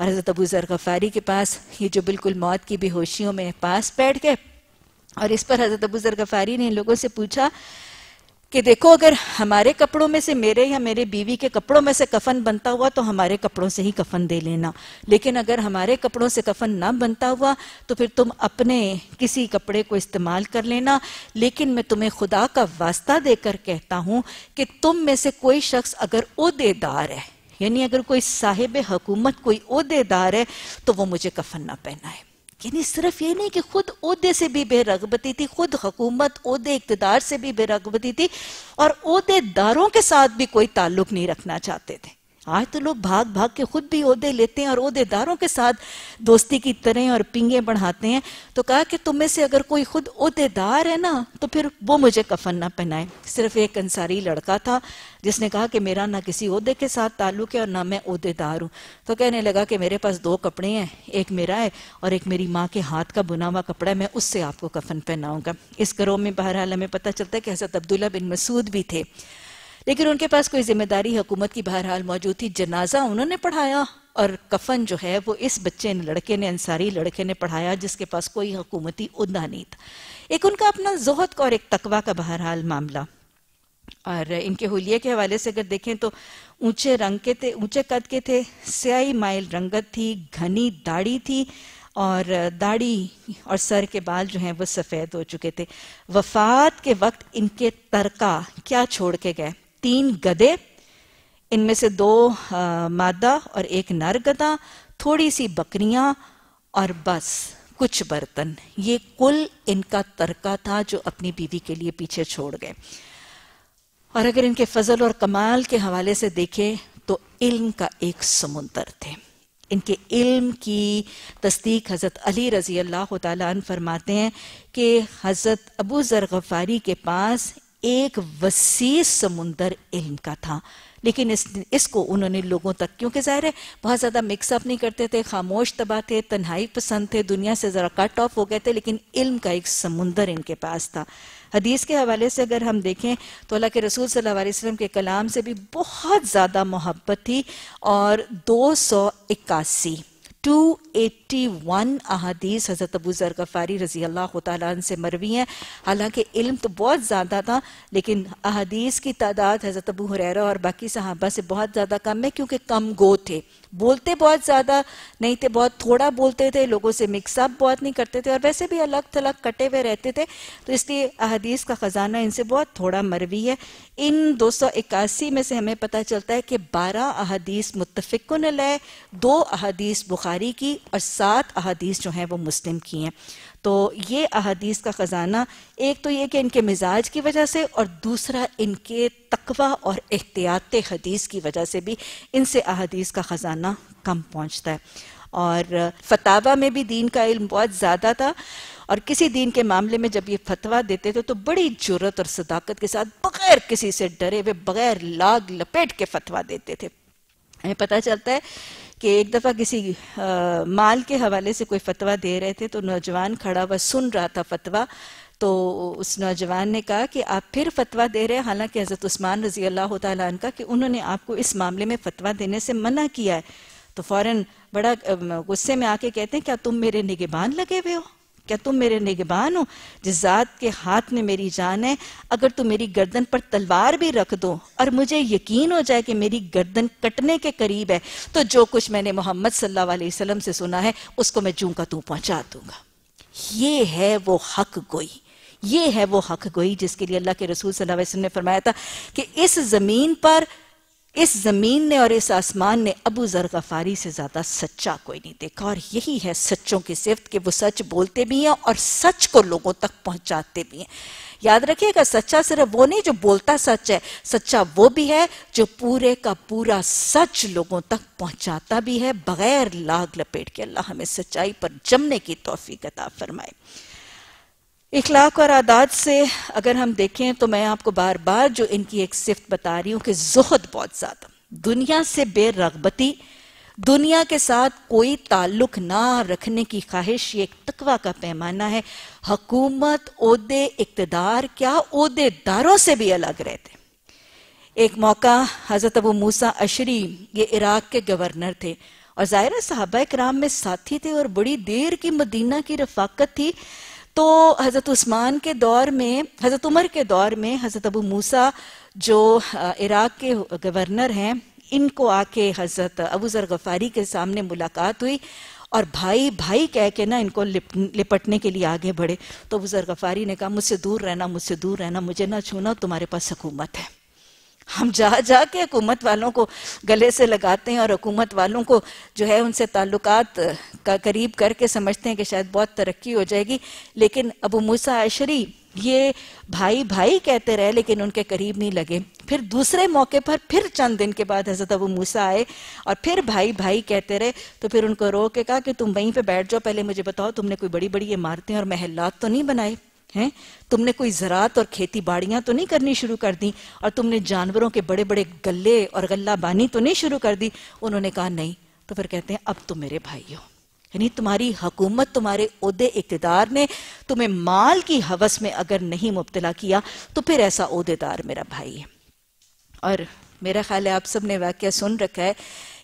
और हज़रत अबू ज़र गफ़ारी के पास ये जो बिल्कुल मौत की बेहोशियों में पास बैठ गए और इस पर हज़रत अबू ज़र गफ़ारी ने इन लोगों से पूछा कि देखो अगर हमारे कपड़ों में से मेरे या मेरे बीवी के कपड़ों में से कफन बनता हुआ तो हमारे कपड़ों से ही कफन दे लेना लेकिन अगर हमारे कपड़ों से कफन ना बनता हुआ तो फिर तुम अपने किसी कपड़े को इस्तेमाल कर लेना लेकिन मैं तुम्हें खुदा का वास्ता देकर कहता हूँ कि तुम में से कोई शख्स अगर उदेदार है यानी अगर कोई साहिब हुकूमत कोई उदेदार है तो वो मुझे कफन ना पहनाए यानी सिर्फ ये नहीं कि खुद उहदे से भी बेरगबती थी खुद हुकूमत उहदे इकतदार से भी बेरगबती थी और अहदेदारों के साथ भी कोई ताल्लुक नहीं रखना चाहते थे आज तो लोग भाग भाग के खुद भी ओहदे लेते हैं और ओहदेदारों के साथ दोस्ती की तरह और पिंगे बढ़ाते हैं तो कहा कि तुम में से अगर कोई खुद ओहदेदार है ना तो फिर वो मुझे कफन ना पहनाए सिर्फ एक अंसारी लड़का था जिसने कहा कि मेरा ना किसी ओहदे के साथ ताल्लुक है और ना मैं ओहदेदार हूँ तो कहने लगा कि मेरे पास दो कपड़े हैं एक मेरा है और एक मेरी माँ के हाथ का बुना हुआ कपड़ा है मैं उससे आपको कफन पहनाऊंगा इस करो में बहरहाल हमें पता चलता है कि हजरत अब्दुल्ला बिन मसूद भी थे लेकिन उनके पास कोई जिम्मेदारी हुकूमत की बहरहाल मौजूद थी जनाजा उन्होंने पढ़ाया और कफन जो है वो इस बच्चे ने लड़के ने अंसारी लड़के ने पढ़ाया जिसके पास कोई हुकूमती उदा नहीं था एक उनका अपना का और एक तकवा का बहरहाल मामला और इनके होलिया के हवाले से अगर देखें तो ऊंचे रंग के थे ऊंचे कद के थे स्याही माइल रंगत थी घनी दाढ़ी थी और दाढ़ी और सर के बाल जो हैं वो सफ़ेद हो चुके थे वफात के वक्त इनके तरका क्या छोड़ के गए तीन गधे इनमें से दो आ, मादा और एक नर गधा थोड़ी सी बकरियां और बस कुछ बर्तन ये कुल इनका तरका था जो अपनी बीवी के लिए पीछे छोड़ गए और अगर इनके फजल और कमाल के हवाले से देखें तो इल्म का एक समुंदर थे इनके इल्म की तस्दीक हज़रत अली रज़ी अल्लाह तन फरमाते हैं कि हज़रत अबू ज़र गफ़ारी के पास एक वसी समुंदर इल्म का था लेकिन इस इसको उन्होंने लोगों तक क्योंकि जाहिर है बहुत ज़्यादा मिक्सअप नहीं करते थे खामोश तबाह थे तन्हाई पसंद थे दुनिया से ज़रा कट ऑफ हो गए थे लेकिन इल्म का एक समुंदर इनके पास था हदीस के हवाले से अगर हम देखें तो अल्लाह के रसूल सल्लल्लाहु अलैहि वसल्लम के कलाम से भी बहुत ज़्यादा मोहब्बत थी और दो सौ इक्यासी 281 अहदीस हज़रत अबू ज़र गफ़ारी रज़ी अल्लाह तन से मरवी हैं हालांकि इल्म तो बहुत ज़्यादा था लेकिन अहदीस की तादाद हज़रत अबू हुरैरा और बाकी सहाबा से बहुत ज़्यादा कम है क्योंकि कम गो थे बोलते बहुत ज़्यादा नहीं थे बहुत थोड़ा बोलते थे लोगों से मिक्सअप बहुत नहीं करते थे और वैसे भी अलग थलग कटे हुए रहते थे तो इसलिए अहदीस का ख़जाना इनसे बहुत थोड़ा मरवी है इन दो सौ इक्यासी में से हमें पता चलता है कि बारह अहादीस मुतफ़िकुन दो अहदीस बुखारी बुखारी की और सात अहदीस जो हैं वो मुस्लिम की हैं तो ये अहदीस का ख़जाना एक तो ये कि इनके मिजाज की वजह से और दूसरा इनके तकवा और एहतियात हदीस की वजह से भी इनसे अहदीस का ख़जाना कम पहुँचता है और फतावा में भी दीन का इल्म बहुत ज़्यादा था और किसी दीन के मामले में जब ये फतवा देते थे तो बड़ी जुरत और सदाकत के साथ बगैर किसी से डरे हुए बगैर लाग लपेट के फतवा देते थे हमें पता चलता है कि एक दफ़ा किसी आ, माल के हवाले से कोई फतवा दे रहे थे तो नौजवान खड़ा हुआ सुन रहा था फतवा तो उस नौजवान ने कहा कि आप फिर फतवा दे रहे हैं हालांकि हज़रत उस्मान रजी अल्लाह तन का कि उन्होंने आपको इस मामले में फतवा देने से मना किया है तो फौरन बड़ा गुस्से में आके कहते हैं क्या तुम मेरे निगेबान लगे हुए हो क्या तुम मेरे निगबान हो जिस जात के हाथ में मेरी जान है अगर तुम मेरी गर्दन पर तलवार भी रख दो और मुझे यकीन हो जाए कि मेरी गर्दन कटने के करीब है तो जो कुछ मैंने मोहम्मद सल्लल्लाहु अलैहि वसल्लम से सुना है उसको मैं जू का तू पहुंचा दूंगा ये है वो हक गोई ये है वो हक गोई जिसके लिए अल्लाह के रसूल सल्लल्लाहु अलैहि वसल्लम ने फरमाया था कि इस जमीन पर इस जमीन ने और इस आसमान ने अबू जर गफारी से ज्यादा सच्चा कोई नहीं देखा और यही है सच्चों की सिफत कि वो सच बोलते भी हैं और सच को लोगों तक पहुंचाते भी हैं याद रखिएगा सच्चा सिर्फ वो नहीं जो बोलता सच है सच्चा वो भी है जो पूरे का पूरा सच लोगों तक पहुंचाता भी है बगैर लाग लपेट के अल्लाह हमें सच्चाई पर जमने की तोहफी कता फरमाए इखलाक और आदात से अगर हम देखें तो मैं आपको बार बार जो इनकी एक सिफ्त बता रही हूँ कि जहद बहुत ज़्यादा दुनिया से बेरगबती दुनिया के साथ कोई ताल्लुक ना रखने की ख्वाहिश ये एक तकवा का पैमाना है हकूमत अहदे इकतदार क्या अहदेदारों से भी अलग रहते एक मौका हज़रत अबू मूसा अशरी ये इराक के गवर्नर थे और जायरा साहबा कराम में साथी थे और बड़ी देर की मदीना की रफाकत थी तो हज़रत उस्मान के दौर में हज़रत उमर के दौर में हज़रत अबू मूसा जो इराक के गवर्नर हैं इनको आके हज़रत अबू ज़र गफ़ारी के सामने मुलाकात हुई और भाई भाई कह के ना इनको लिप, लिपटने के लिए आगे बढ़े तो अबू ज़र गफ़ारी ने कहा मुझसे दूर रहना मुझसे दूर रहना मुझे ना छूना तुम्हारे पास हुकूमत है हम जा जा के हुकूमत वालों को गले से लगाते हैं और हुकूमत वालों को जो है उनसे ताल्लुक का करीब करके समझते हैं कि शायद बहुत तरक्की हो जाएगी लेकिन अबू मूसा आशरी ये भाई भाई कहते रहे लेकिन उनके करीब नहीं लगे फिर दूसरे मौके पर फिर चंद दिन के बाद हजरत अबू मूसा आए और फिर भाई भाई कहते रहे तो फिर उनको रो के कहा कि तुम वहीं पे बैठ जाओ पहले मुझे बताओ तुमने कोई बड़ी बड़ी इमारतें और महल्लात तो नहीं बनाए हैं तुमने कोई ज़रात और खेती बाड़ियाँ तो नहीं करनी शुरू कर दी और तुमने जानवरों के बड़े बड़े गले और गला बानी तो नहीं शुरू कर दी उन्होंने कहा नहीं तो फिर कहते हैं अब तुम मेरे भाई हो यानी तुम्हारी हुकूमत तुम्हारे अहदे इकतदार ने तुम्हें माल की हवस में अगर नहीं मुबतला किया तो फिर ऐसा अहदेदार मेरा भाई है और मेरा ख्याल है आप सब ने वाक्य सुन रखा है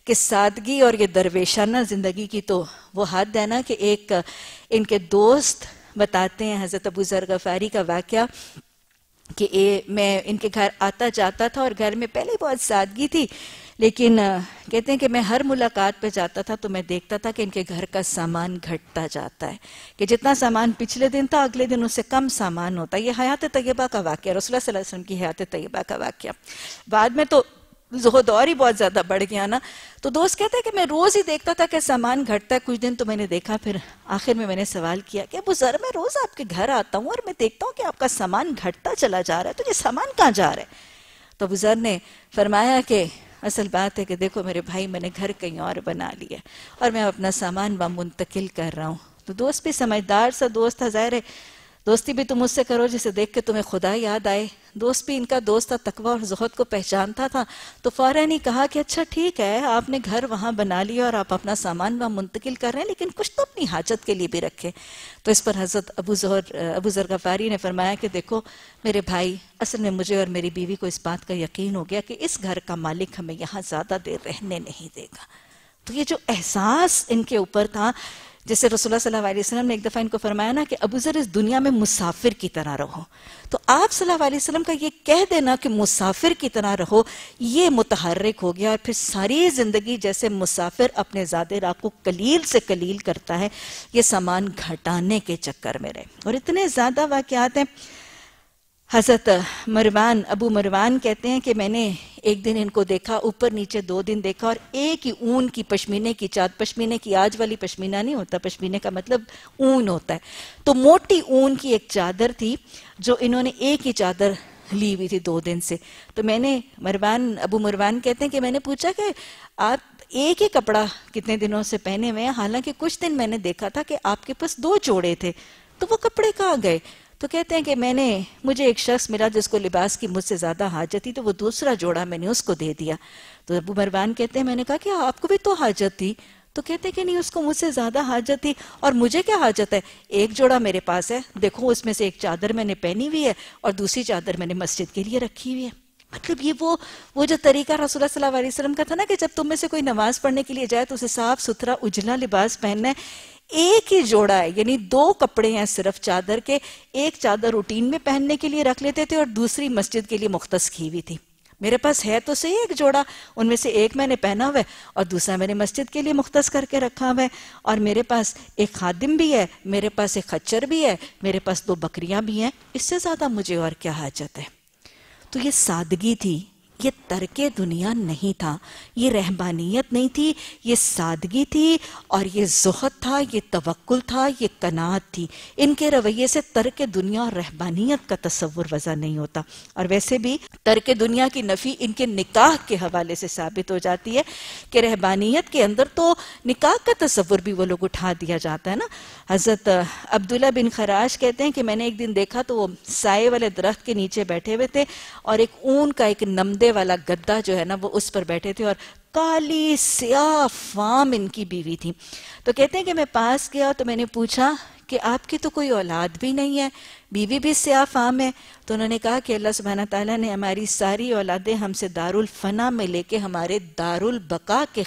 कि सादगी और ये दरवेशाना ज़िंदगी की तो वो हद है ना कि एक इनके दोस्त बताते हैं हज़रत अबू ज़र गफ़ारी का वाक्य कि ए, मैं इनके घर आता जाता था और घर में पहले बहुत सादगी थी लेकिन कहते हैं कि मैं हर मुलाकात पे जाता था तो मैं देखता था कि इनके घर का सामान घटता जाता है कि जितना सामान पिछले दिन था अगले दिन उससे कम सामान होता है ये हयात तयबा का वाक्य रसोल्ला वसलम की हयात तयबा का वाक्य बाद में तो जोहद और ही बहुत ज़्यादा बढ़ गया ना तो दोस्त कहता है कि मैं रोज़ ही देखता था कि सामान घटता है कुछ दिन तो मैंने देखा फिर आखिर में मैंने सवाल किया कि अब ज़र मैं रोज़ आपके घर आता हूँ और मैं देखता हूँ कि आपका सामान घटता चला जा रहा है तो ये सामान कहाँ जा रहा है तो अबू ज़र ने फरमाया कि असल बात है कि देखो मेरे भाई मैंने घर कहीं और बना लिया और मैं अपना सामान वहाँ मुंतकिल कर रहा हूँ तो दोस्त भी समझदार सा दोस्त था ज़ाहिर है दोस्ती भी तुम उससे करो जिसे देख के तुम्हें खुदा याद आए दोस्त भी इनका दोस्त था तकवा और जहद को पहचानता था तो फ़ौरन ही कहा कि अच्छा ठीक है आपने घर वहाँ बना लिया और आप अपना सामान वहाँ मुंतकिल कर रहे हैं लेकिन कुछ तो अपनी हाजत के लिए भी रखें तो इस पर हज़रत अबू जहर अबू जर गफारी ने फरमाया कि देखो मेरे भाई असल में मुझे और मेरी बीवी को इस बात का यकीन हो गया कि इस घर का मालिक हमें यहाँ ज़्यादा देर रहने नहीं देगा तो ये जो एहसास इनके ऊपर था जैसे रसोल्ला सल्लल्लाहु अलैहि वसल्लम ने एक दफ़ा इनको फरमाया ना कि अबू ज़र इस दुनिया में मुसाफिर की तरह रहो तो आप सल्लल्लाहु अलैहि वसल्लम का ये कह देना कि मुसाफिर की तरह रहो ये मुतहरक हो गया और फिर सारी ज़िंदगी जैसे मुसाफिर अपने ज़ादे राह को कलील से कलील करता है ये सामान घटाने के चक्कर में रहे और इतने ज़्यादा वाकियात हैं हज़रत मरवान अबू मरवान कहते हैं कि मैंने एक दिन इनको देखा ऊपर नीचे दो दिन देखा और एक ही ऊन की पश्मीने की चाद पश्मीने की आज वाली पश्मीना नहीं होता पश्मीने का मतलब ऊन होता है तो मोटी ऊन की एक चादर थी जो इन्होंने एक ही चादर ली हुई थी दो दिन से तो मैंने मरवान अबू मरवान कहते हैं कि मैंने पूछा कि आप एक ही कपड़ा कितने दिनों से पहने हुए हैं हालांकि कुछ दिन मैंने देखा था कि आपके पास दो जोड़े थे तो वो कपड़े कहाँ गए तो कहते हैं कि मैंने मुझे एक शख्स मिला जिसको लिबास की मुझसे ज़्यादा हाजत थी तो वो दूसरा जोड़ा मैंने उसको दे दिया तो अबू मरवान कहते हैं मैंने कहा कि आपको भी तो हाजत थी तो कहते कि नहीं उसको मुझसे ज्यादा हाजत थी और मुझे क्या हाजत है एक जोड़ा मेरे पास है देखो उसमें से एक चादर मैंने पहनी हुई है और दूसरी चादर मैंने मस्जिद के लिए रखी हुई है मतलब ये वो वो जो तरीका रसूल सल्लल्लाहु अलैहि वसल्लम का था ना कि जब तुम में से कोई नमाज पढ़ने के लिए जाए तो उसे साफ सुथरा उजला लिबास पहनना है एक ही जोड़ा है यानी दो कपड़े हैं सिर्फ चादर के एक चादर रूटीन में पहनने के लिए रख लेते थे और दूसरी मस्जिद के लिए मुख्तस की हुई थी मेरे पास है तो सही एक जोड़ा उनमें से एक मैंने पहना हुआ है और दूसरा मैंने मस्जिद के लिए मुख्तस करके रखा हुआ है और मेरे पास एक खादिम भी है मेरे पास एक खच्चर भी है मेरे पास दो बकरियां भी हैं इससे ज़्यादा मुझे और क्या हाजत है तो ये सादगी थी ये तर्क दुनिया नहीं था ये रहमानियत नहीं थी ये सादगी थी और ये जोहत था ये तवक्ल था ये कनात थी इनके रवैये से तर्क दुनिया और रहबानियत का तस्वुर वजह नहीं होता और वैसे भी तर्क दुनिया की नफ़ी इनके निकाह के हवाले से साबित हो जाती है कि रहबानियत के अंदर तो निकाह का तस्वुर भी वो लोग उठा दिया जाता है ना हज़रत अब्दुल्ला बिन खराज कहते हैं कि मैंने एक दिन देखा तो वो साय वाले दरख्त के नीचे बैठे हुए थे और एक ऊन का एक नमदे घोड़े वाला गद्दा जो है ना वो उस पर बैठे थे और काली स्या फाम इनकी बीवी थी तो कहते हैं कि मैं पास गया तो मैंने पूछा कि आपकी तो कोई औलाद भी नहीं है बीवी भी स्याफ आम है तो उन्होंने कहा कि अल्लाह सुबहाना तला ने हमारी सारी औलादें हमसे दारुल फना में लेके हमारे दारुल बका के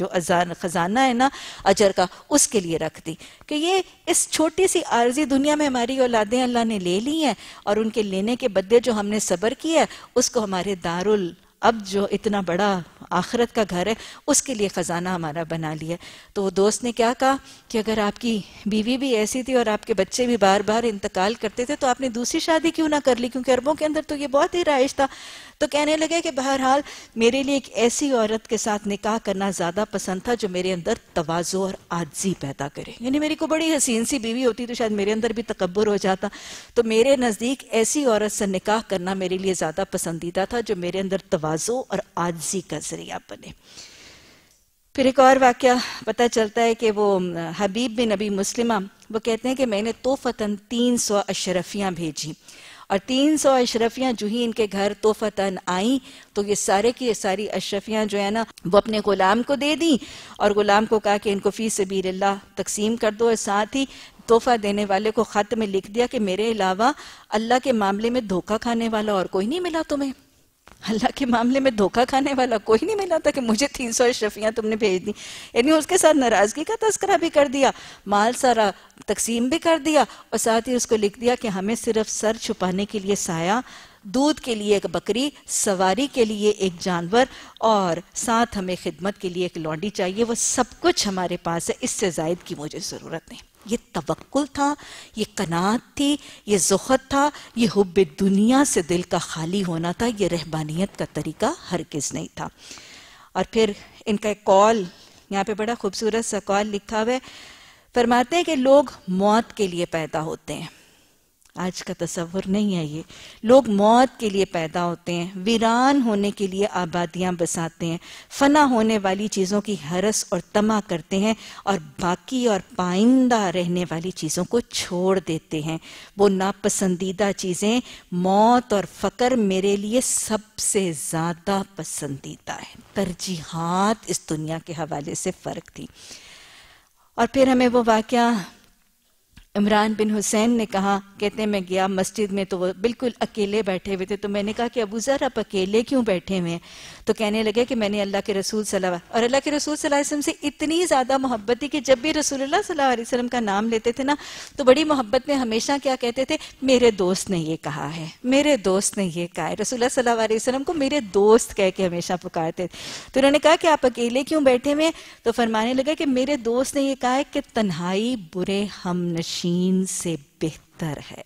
जो अजान ख़जाना है ना अजर का उसके लिए रख दी कि ये इस छोटी सी आर्जी दुनिया में हमारी औलादें अल्लाह ने ले ली हैं और उनके लेने के बदले जो हमने सब्र किया है उसको हमारे दारुल अब जो इतना बड़ा आखरत का घर है उसके लिए ख़जाना हमारा बना लिया तो वो दोस्त ने क्या कहा कि अगर आपकी बीवी भी ऐसी थी और आपके बच्चे भी बार बार इंतकाल करते थे तो आपने दूसरी शादी क्यों ना कर ली क्योंकि अरबों के अंदर तो ये बहुत ही राइज था तो कहने लगे कि बहरहाल मेरे लिए एक ऐसी औरत के साथ निकाह करना ज़्यादा पसंद था जो मेरे अंदर तोज़ो और आजी पैदा करे यानी मेरी को बड़ी हसीन सी बीवी होती तो शायद मेरे अंदर भी तकबर हो जाता तो मेरे नज़दीक ऐसी औरत से निकाह करना मेरे लिए ज़्यादा पसंदीदा था जो मेरे अंदर तोज़ो और आजी का जरिया बने फिर एक और वाक्य पता चलता है कि वो हबीब बिन नबी मुस्लिमा वो कहते हैं कि मैंने तो तीन सौ अशरफियाँ भेजी और 300 सौ अशरफियाँ जो ही इनके घर तोहफतन आई तो ये सारे की ये सारी अशरफियाँ जो है ना वो अपने गुलाम को दे दी और गुलाम को कहा कि इनको फीस सबीर तकसीम कर दो और साथ ही तोहफा देने वाले को ख़त में लिख दिया कि मेरे अलावा अल्लाह के मामले में धोखा खाने वाला और कोई नहीं मिला तुम्हें अल्लाह के मामले में धोखा खाने वाला कोई नहीं मिला था कि मुझे तीन सौ अशरफियाँ तुमने भेज दी यानी उसके साथ नाराज़गी का तस्करा भी कर दिया माल सारा तकसीम भी कर दिया और साथ ही उसको लिख दिया कि हमें सिर्फ सर छुपाने के लिए साया दूध के लिए एक बकरी सवारी के लिए एक जानवर और साथ हमें खिदमत के लिए एक लौंडी चाहिए वो सब कुछ हमारे पास है इससे जायद की मुझे ज़रूरत नहीं ये तवक्ल था ये कनात थी ये ज़ुहद था ये हुब दुनिया से दिल का खाली होना था ये रहबानियत का तरीका हर किस नहीं था और फिर इनका एक कॉल यहाँ पे बड़ा खूबसूरत सा कॉल लिखा हुआ है फरमाते हैं कि लोग मौत के लिए पैदा होते हैं आज का तस्वर नहीं है ये लोग मौत के लिए पैदा होते हैं वीरान होने के लिए आबादियां बसाते हैं फना होने वाली चीज़ों की हरस और तमा करते हैं और बाकी और पाइंदा रहने वाली चीज़ों को छोड़ देते हैं वो नापसंदीदा चीज़ें मौत और फ़कर मेरे लिए सबसे ज़्यादा पसंदीदा है तरजीहत इस दुनिया के हवाले से फ़र्क थी और फिर हमें वो वाक्य इमरान बिन हुसैन ने कहा कहते मैं गया मस्जिद में तो वो बिल्कुल अकेले बैठे हुए थे तो मैंने कहा कि अबू ज़र आप अकेले क्यों बैठे हुए हैं तो कहने लगे कि मैंने अल्लाह के रसूल सलाह और अल्लाह के रसूल वसल्लम से इतनी ज़्यादा मोहब्बत थी कि जब भी रसूल सल्ला वसलम का नाम लेते थे ना तो बड़ी मोहब्बत में हमेशा क्या कहते थे मेरे दोस्त ने ये कहा है मेरे दोस्त ने ये कहा है रसूल सल्ला वसलम को मेरे दोस्त कह के हमेशा पुकारते थे तो उन्होंने कहा कि आप अकेले क्यों बैठे हुए तो फरमाने लगे कि मेरे दोस्त ने यह कहा है कि तन्हाई बुरे हम मशीन से बेहतर है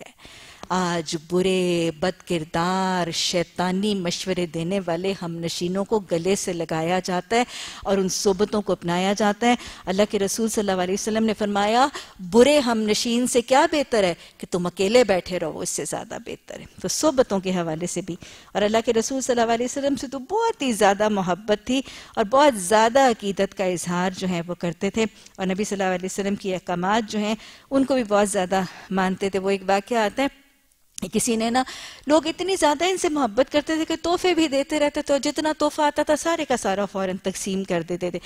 आज बुरे बद किरदार शैतानी मशवरे देने वाले हम नशीनों को गले से लगाया जाता है और उन सोबतों को अपनाया जाता है अल्लाह के रसूल सल्लल्लाहु अलैहि वसल्लम ने फरमाया बुरे हम नशीन से क्या बेहतर है कि तुम अकेले बैठे रहो इससे ज़्यादा बेहतर है तो सोबतों के हवाले से भी और अल्लाह के रसूल सल्लल्लाहु अलैहि वसल्लम से तो बहुत ही ज़्यादा मोहब्बत थी और बहुत ज़्यादा अकीदत का इजहार जो है वो करते थे और नबी सल्लल्लाहु अलैहि वसल्लम की अहकाम जो हैं उनको भी बहुत ज़्यादा मानते थे वो एक वाक्य आता है किसी ने ना लोग इतनी ज़्यादा इनसे मोहब्बत करते थे कि तोहफे भी देते रहते तो जितना तोहफा आता था सारे का सारा फ़ौरन तकसीम कर देते थे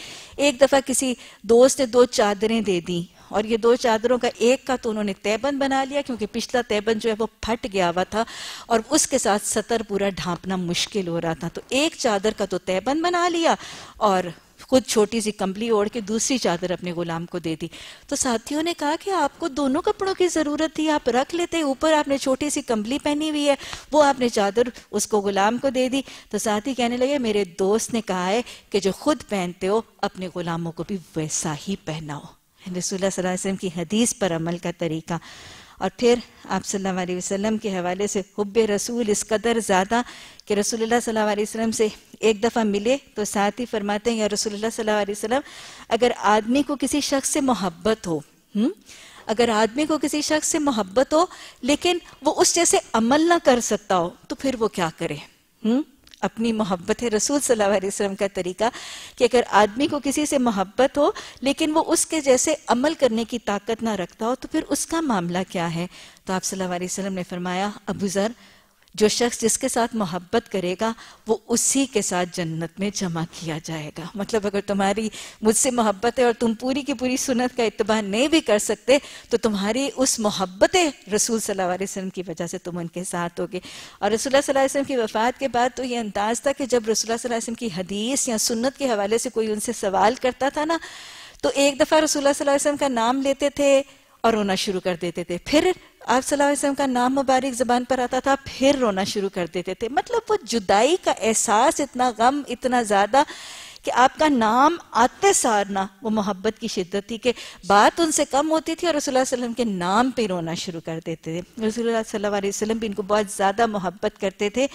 एक दफ़ा किसी दोस्त ने दो चादरें दे दी और ये दो चादरों का एक का तो उन्होंने तैबन बना लिया क्योंकि पिछला तैबन जो है वो फट गया हुआ था और उसके साथ सतर पूरा ढांपना मुश्किल हो रहा था तो एक चादर का तो तैबन बना लिया और खुद छोटी सी कंबली ओढ़ के दूसरी चादर अपने गुलाम को दे दी तो साथियों ने कहा कि आपको दोनों कपड़ों की ज़रूरत थी आप रख लेते ऊपर आपने छोटी सी कंबली पहनी हुई है वो आपने चादर उसको गुलाम को दे दी तो साथी कहने लगे मेरे दोस्त ने कहा है कि जो खुद पहनते हो अपने गुलामों को भी वैसा ही पहनाओ रसुल्ला की हदीस पर अमल का तरीका और फिर आप सल्लल्लाहु अलैहि वसल्लम के हवाले से हुब रसूल इस कदर ज़्यादा कि रसूलुल्लाह सल्लल्लाहु अलैहि वसल्लम से एक दफ़ा मिले तो साथ ही फरमाते हैं या रसूलुल्लाह सल्लल्लाहु अलैहि वसल्लम अगर आदमी को किसी शख्स से मोहब्बत हो हुँ? हम्म, अगर आदमी को किसी शख्स से मोहब्बत हो लेकिन वो उस जैसे अमल ना कर सकता हो तो फिर वो क्या करे हुँ? हम्म? अपनी मोहब्बत है रसूल सल्लल्लाहु अलैहि वसल्लम का तरीका कि अगर आदमी को किसी से मोहब्बत हो लेकिन वो उसके जैसे अमल करने की ताकत ना रखता हो तो फिर उसका मामला क्या है तो आप सल्लल्लाहु अलैहि वसल्लम ने फरमाया अबू जर जो शख्स जिसके साथ मोहब्बत करेगा वो उसी के साथ जन्नत में जमा किया जाएगा मतलब अगर तुम्हारी मुझसे मोहब्बत है और तुम पूरी की पूरी सुनत का इतबा नहीं भी कर सकते तो तुम्हारी उस मोहब्बत रसूल सल्लल्लाहु अलैहि वसल्लम की वजह से तुम उनके साथ होगे और रसूल सल्लल्लाहु अलैहि की वफ़ात के बाद तो ये अंदाज़ था कि जब रसूल सल्लल्लाहु की हदीस या सुन्नत के हवाले से कोई उनसे सवाल करता था ना तो एक दफ़ा रसूल का नाम लेते थे और रोना शुरू कर देते थे फिर आप सल्लम का नाम मुबारक जबान पर आता था फिर रोना शुरू कर देते थे मतलब वो जुदाई का एहसास इतना गम इतना ज़्यादा कि आपका नाम आते सार ना वो मोहब्बत की शिद्दत थी कि बात उनसे कम होती थी और रसोल्ला के नाम पे रोना शुरू कर देते थे रसोल्ला सल्लल्लाहु अलैहि वसल्लम भी इनको बहुत ज़्यादा मोहब्बत करते थे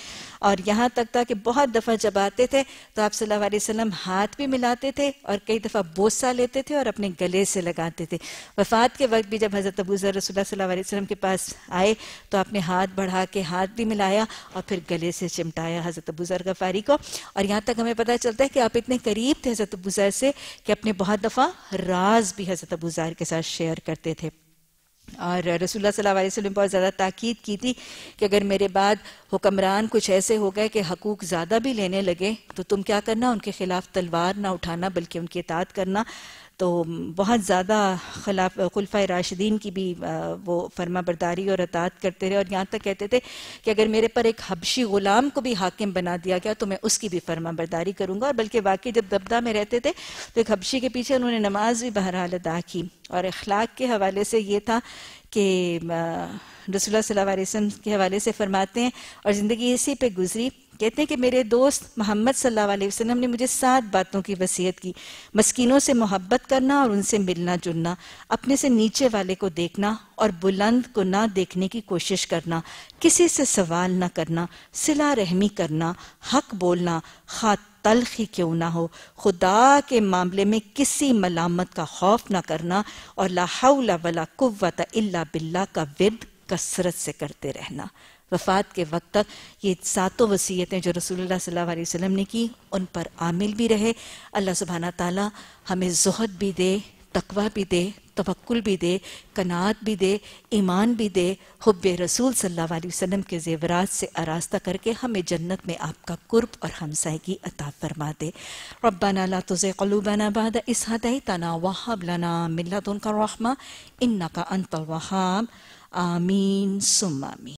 और यहाँ तक था कि बहुत दफ़ा जब आते थे तो आप सल्लल्लाहु अलैहि वसल्लम हाथ भी मिलाते थे और कई दफ़ा बोसा लेते थे और अपने गले से लगाते थे वफात के वक्त भी जब हज़रत अबूज़र रसोल्ला सल्लल्लाहु अलैहि वसल्लम के पास आए तो आपने हाथ बढ़ा के हाथ भी मिलाया और फिर गले से चिमटाया हज़रत अबूज़र गफारी को और यहाँ तक हमें पता चलता है कि आप इतने इतने करीब थे हज़रत अबू अबूज़र से कि अपने बहुत दफ़ा राज भी हज़रत अबू अबूज़र के साथ शेयर करते थे और रसूलुल्लाह सल्लल्लाहु अलैहि वसल्लम बहुत ज़्यादा ताकीद की थी कि अगर मेरे बाद हुक्मरान कुछ ऐसे हो गए कि हकूक ज़्यादा भी लेने लगे तो तुम क्या करना उनके ख़िलाफ़ तलवार ना उठाना बल्कि उनकी इतात करना तो बहुत ज़्यादा खिलाफ खुलफा राशिदीन की भी वो फर्मा बरदारी और अतात करते रहे और यहाँ तक कहते थे कि अगर मेरे पर एक हबशी ग़ुलाम को भी हाकिम बना दिया गया तो मैं उसकी भी फर्मा बरदारी करूँगा और बल्कि वाकई जब दबदा में रहते थे तो एक हबशी के पीछे उन्होंने नमाज भी बहरहाल अदा की और अखलाक के हवाले से ये था कि रसोल्ला वसम के हवाले से फरमाते हैं और ज़िंदगी इसी पे गुजरी कहते हैं कि मेरे दोस्त मोहम्मद सल्लल्लाहु अलैहि वसल्लम ने मुझे सात बातों की वसीयत की मस्किनों से मोहब्बत करना और उनसे मिलना जुलना अपने से नीचे वाले को देखना और बुलंद को ना देखने की कोशिश करना किसी से सवाल ना करना सिला रहमी करना हक बोलना खा तलख ही क्यों ना हो खुदा के मामले में किसी मलामत का खौफ ना करना और लाहौला वला कुत इल्ला बिल्ला का विद कसरत से करते रहना वफ़ात के वक्त तक ये सातों वसीयतें जो रसूलुल्लाह सल्लल्लाहु अलैहि वसल्लम ने की उन पर आमिल भी रहे अल्लाह सुबहाना ताला हमें जहद भी दे तकवा भी दे तवक्ल भी दे कनात भी दे ईमान भी दे हब रसूल सल्लल्लाहु अलैहि वसल्लम के जेवरात से आरास्ता करके हमें जन्नत में आपका कुर्ब और हमसायगी अता फरमा दे रब्बाना ला तुज़े कलूबाना बाद इस हदैतना वहाब लना मिल्लतुनका रहमा इन्नका अंतल वहाब आमीन सुम्मा आमीन